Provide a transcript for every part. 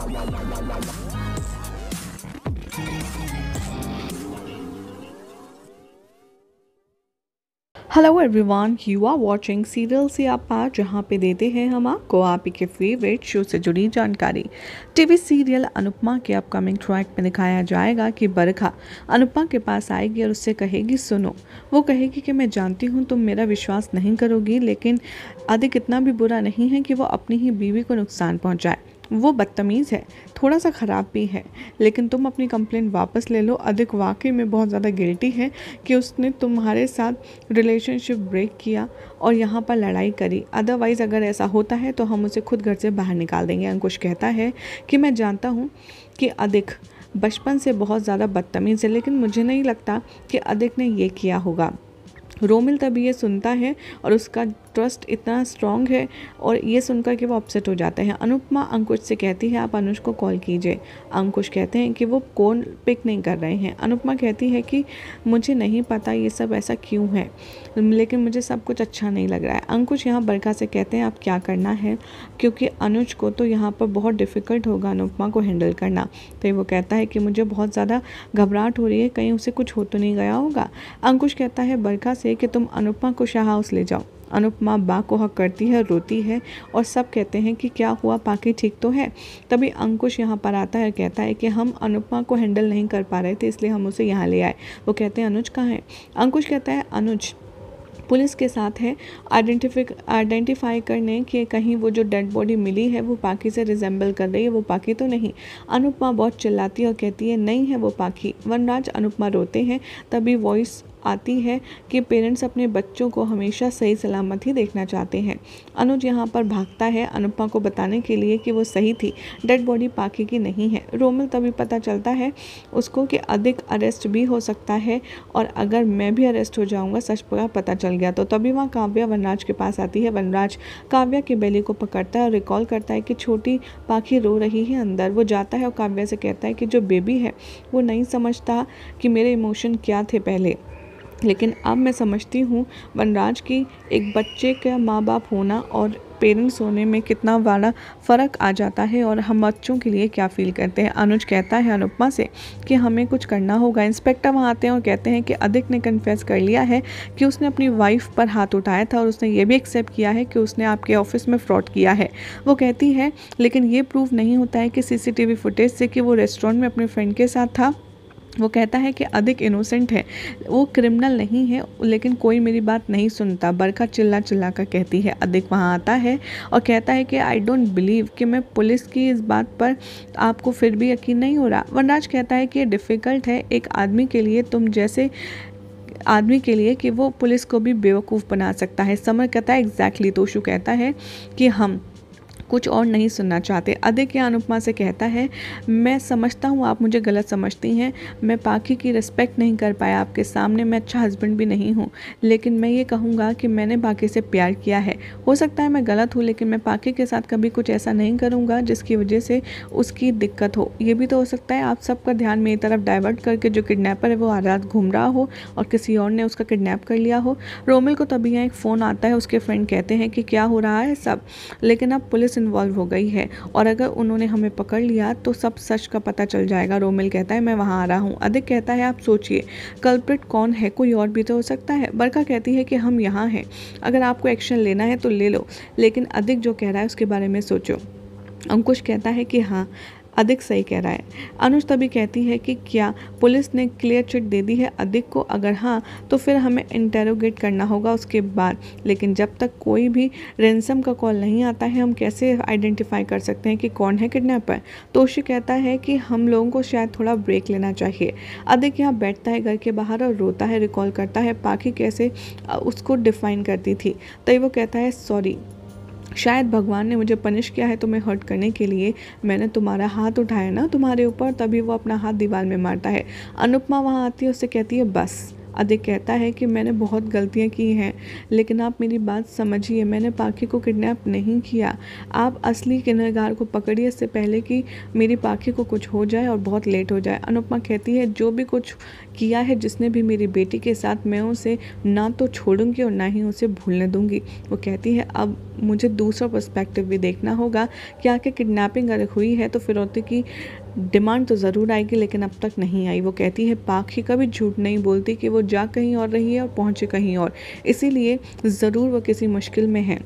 hello everyone you are watching serial से आपा जहाँ पे देते हैं हम आपको आप ही के फेवरेट शो से जुड़ी जानकारी टीवी सीरियल अनुपमा के अपकमिंग ट्रैक में दिखाया जाएगा कि बरखा अनुपमा के पास आएगी और उससे कहेगी सुनो वो कहेगी कि मैं जानती हूँ तुम मेरा विश्वास नहीं करोगी लेकिन अधिक इतना भी बुरा नहीं है कि वो अपनी ही बीवी को नुकसान पहुँचाए वो बदतमीज़ है थोड़ा सा ख़राब भी है लेकिन तुम अपनी कंप्लेन वापस ले लो अधिक वाकई में बहुत ज़्यादा गिल्टी है कि उसने तुम्हारे साथ रिलेशनशिप ब्रेक किया और यहाँ पर लड़ाई करी अदरवाइज़ अगर ऐसा होता है तो हम उसे खुद घर से बाहर निकाल देंगे अंकुश कहता है कि मैं जानता हूँ कि अधिक बचपन से बहुत ज़्यादा बदतमीज़ है लेकिन मुझे नहीं लगता कि अधिक ने ये किया होगा रोमिल तभी ये सुनता है और उसका ट्रस्ट इतना स्ट्रॉन्ग है और ये सुनकर के वो अपसेट हो जाते हैं अनुपमा अंकुश से कहती है आप अनुज को कॉल कीजिए अंकुश कहते हैं कि वो कौन पिक नहीं कर रहे हैं अनुपमा कहती है कि मुझे नहीं पता ये सब ऐसा क्यों है लेकिन मुझे सब कुछ अच्छा नहीं लग रहा है अंकुश यहाँ बरखा से कहते हैं आप क्या करना है क्योंकि अनुज को तो यहाँ पर बहुत डिफ़िकल्ट होगा अनुपमा को हैंडल करना तो वो कहता है कि मुझे बहुत ज़्यादा घबराहट हो रही है कहीं उसे कुछ हो तो नहीं गया होगा अंकुश कहता है बरखा से कि तुम अनुपमा को शाह हाउस ले जाओ अनुपमा बा को हक करती है रोती है और सब कहते हैं कि क्या हुआ बाकी ठीक तो है तभी अंकुश यहाँ पर आता है कहता है कि हम अनुपमा को हैंडल नहीं कर पा रहे थे इसलिए हम उसे यहाँ ले आए वो कहते हैं अनुज कहाँ है अंकुश कहता है अनुज पुलिस के साथ है आइडेंटिफिक आइडेंटिफाई करने कि कहीं वो जो डेड बॉडी मिली है वो पाकी से रिजेंबल कर रही है वो पाकी तो नहीं अनुपमा बहुत चिल्लाती है और कहती है नहीं है वो पाकी वनराज अनुपमा रोते हैं तभी वॉइस आती है कि पेरेंट्स अपने बच्चों को हमेशा सही सलामत ही देखना चाहते हैं अनुज यहाँ पर भागता है अनुपमा को बताने के लिए कि वो सही थी डेड बॉडी पाकि की नहीं है रोमिल तभी पता चलता है उसको कि अधिक अरेस्ट भी हो सकता है और अगर मैं भी अरेस्ट हो जाऊँगा सच का पता चल गया तो तभी वहाँ काव्या वनराज के पास आती है वनराज काव्या के बेली को पकड़ता है और रिकॉल करता है कि छोटी पाखी रो रही है अंदर वो जाता है और काव्या से कहता है कि जो बेबी है वो नहीं समझता कि मेरे इमोशन क्या थे पहले लेकिन अब मैं समझती हूँ वनराज की एक बच्चे का माँ बाप होना और पेरेंट्स होने में कितना बड़ा फ़र्क आ जाता है और हम बच्चों के लिए क्या फ़ील करते हैं अनुज कहता है अनुपमा से कि हमें कुछ करना होगा इंस्पेक्टर वहाँ आते हैं और कहते हैं कि अधिक ने कन्फेस कर लिया है कि उसने अपनी वाइफ पर हाथ उठाया था और उसने ये भी एक्सेप्ट किया है कि उसने आपके ऑफिस में फ्रॉड किया है वो कहती है लेकिन ये प्रूव नहीं होता है कि सी फुटेज से कि वो रेस्टोरेंट में अपने फ्रेंड के साथ था वो कहता है कि अधिक इनोसेंट है वो क्रिमिनल नहीं है लेकिन कोई मेरी बात नहीं सुनता बरखा चिल्ला चिल्ला कर कहती है अधिक वहाँ आता है और कहता है कि आई डोंट बिलीव कि मैं पुलिस की इस बात पर आपको फिर भी यकीन नहीं हो रहा वनराज कहता है कि ये डिफ़िकल्ट है एक आदमी के लिए तुम जैसे आदमी के लिए कि वो पुलिस को भी बेवकूफ़ बना सकता है समर कहता है एग्जैक्टली exactly, तोशु कहता है कि हम कुछ और नहीं सुनना चाहते के अनुपमा से कहता है मैं समझता हूँ आप मुझे गलत समझती हैं मैं पाखी की रिस्पेक्ट नहीं कर पाया आपके सामने मैं अच्छा हस्बैंड भी नहीं हूँ लेकिन मैं ये कहूँगा कि मैंने पाखी से प्यार किया है हो सकता है मैं गलत हूँ लेकिन मैं पाखी के साथ कभी कुछ ऐसा नहीं करूँगा जिसकी वजह से उसकी दिक्कत हो ये भी तो हो सकता है आप सबका ध्यान मेरी तरफ डाइवर्ट करके जो किडनेपर है वो रात घूम रहा हो और किसी और ने उसका किडनैप कर लिया हो रोमिल को तभी यहाँ एक फ़ोन आता है उसके फ्रेंड कहते हैं कि क्या हो रहा है सब लेकिन अब पुलिस इन्वॉल्व हो गई है और अगर उन्होंने हमें पकड़ लिया तो सब सच का पता चल जाएगा रोमिल कहता है मैं वहाँ आ रहा हूँ अधिक कहता है आप सोचिए कल्प्रिट कौन है कोई और भी तो हो सकता है बरका कहती है कि हम यहाँ हैं अगर आपको एक्शन लेना है तो ले लो लेकिन अधिक जो कह रहा है उसके बारे में सोचो अंकुश कहता है कि हाँ अधिक सही कह रहा है अनुज तभी कहती है कि क्या पुलिस ने क्लियर चिट दे दी है अधिक को अगर हाँ तो फिर हमें इंटेरोगेट करना होगा उसके बाद लेकिन जब तक कोई भी रेंसम का कॉल नहीं आता है हम कैसे आइडेंटिफाई कर सकते हैं कि कौन है किडनैपर तोशी कहता है कि हम लोगों को शायद थोड़ा ब्रेक लेना चाहिए अधिक यहाँ बैठता है घर के बाहर और रोता है रिकॉल करता है पाखी कैसे उसको डिफाइन करती थी तभी वो कहता है सॉरी शायद भगवान ने मुझे पनिश किया है तुम्हें हर्ट करने के लिए मैंने तुम्हारा हाथ उठाया ना तुम्हारे ऊपर तभी वो अपना हाथ दीवार में मारता है अनुपमा वहाँ आती है उससे कहती है बस अधिक कहता है कि मैंने बहुत गलतियाँ की हैं लेकिन आप मेरी बात समझिए मैंने पाखी को किडनैप नहीं किया आप असली किन्नगार को पकड़िए इससे पहले कि मेरी पाखी को कुछ हो जाए और बहुत लेट हो जाए अनुपमा कहती है जो भी कुछ किया है जिसने भी मेरी बेटी के साथ मैं उसे ना तो छोड़ूंगी और ना ही उसे भूलने दूंगी वो कहती है अब मुझे दूसरा पर्सपेक्टिव भी देखना होगा कि आखिर किडनैपिंग अगर हुई है तो फिरौती की डिमांड तो ज़रूर आएगी लेकिन अब तक नहीं आई वो कहती है पाक ही कभी झूठ नहीं बोलती कि वो जा कहीं और रही है और पहुँचे कहीं और इसीलिए ज़रूर वो किसी मुश्किल में है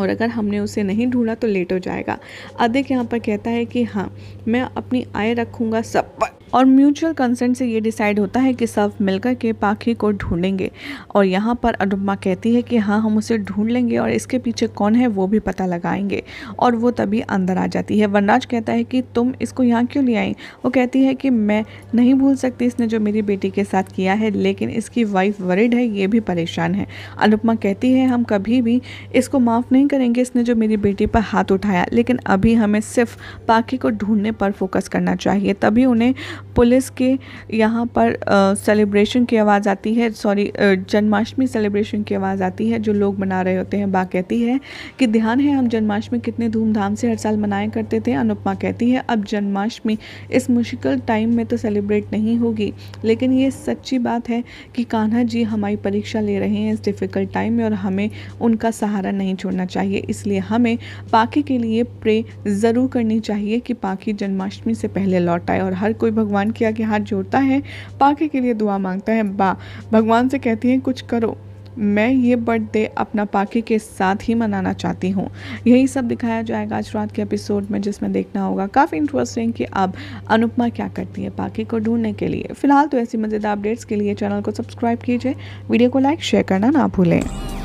और अगर हमने उसे नहीं ढूंढा तो लेट हो जाएगा अधिक यहाँ पर कहता है कि हाँ मैं अपनी आय रखूँगा सब पर और म्यूचुअल कंसेंट से ये डिसाइड होता है कि सब मिलकर के पाखी को ढूंढेंगे और यहाँ पर अनुपमा कहती है कि हाँ हम उसे ढूंढ लेंगे और इसके पीछे कौन है वो भी पता लगाएंगे और वो तभी अंदर आ जाती है वनराज कहता है कि तुम इसको यहाँ क्यों ले आई वो कहती है कि मैं नहीं भूल सकती इसने जो मेरी बेटी के साथ किया है लेकिन इसकी वाइफ वरिड है ये भी परेशान है अनुपमा कहती है हम कभी भी इसको माफ़ नहीं करेंगे इसने जो मेरी बेटी पर हाथ उठाया लेकिन अभी हमें सिर्फ पाखी को ढूंढने पर फोकस करना चाहिए तभी उन्हें पुलिस के यहाँ पर सेलिब्रेशन की आवाज़ आती है सॉरी जन्माष्टमी सेलिब्रेशन की आवाज़ आती है जो लोग मना रहे होते हैं बा कहती है कि ध्यान है हम जन्माष्टमी कितने धूमधाम से हर साल मनाया करते थे अनुपमा कहती है अब जन्माष्टमी इस मुश्किल टाइम में तो सेलिब्रेट नहीं होगी लेकिन ये सच्ची बात है कि कान्हा जी हमारी परीक्षा ले रहे हैं इस डिफ़िकल्ट टाइम में और हमें उनका सहारा नहीं छोड़ना चाहिए इसलिए हमें पाखी के लिए प्रे ज़रूर करनी चाहिए कि पाखी जन्माष्टमी से पहले लौट आए और हर कोई भगवान भगवान के आगे हाथ जोड़ता है पाके के लिए दुआ मांगता है बा भगवान से कहती है कुछ करो मैं ये बर्थडे अपना पाके के साथ ही मनाना चाहती हूँ यही सब दिखाया जाएगा आज रात के एपिसोड में जिसमें देखना होगा काफ़ी इंटरेस्टिंग कि अब अनुपमा क्या करती है पाके को ढूंढने के लिए फिलहाल तो ऐसी मज़ेदार अपडेट्स के लिए चैनल को सब्सक्राइब कीजिए वीडियो को लाइक शेयर करना ना भूलें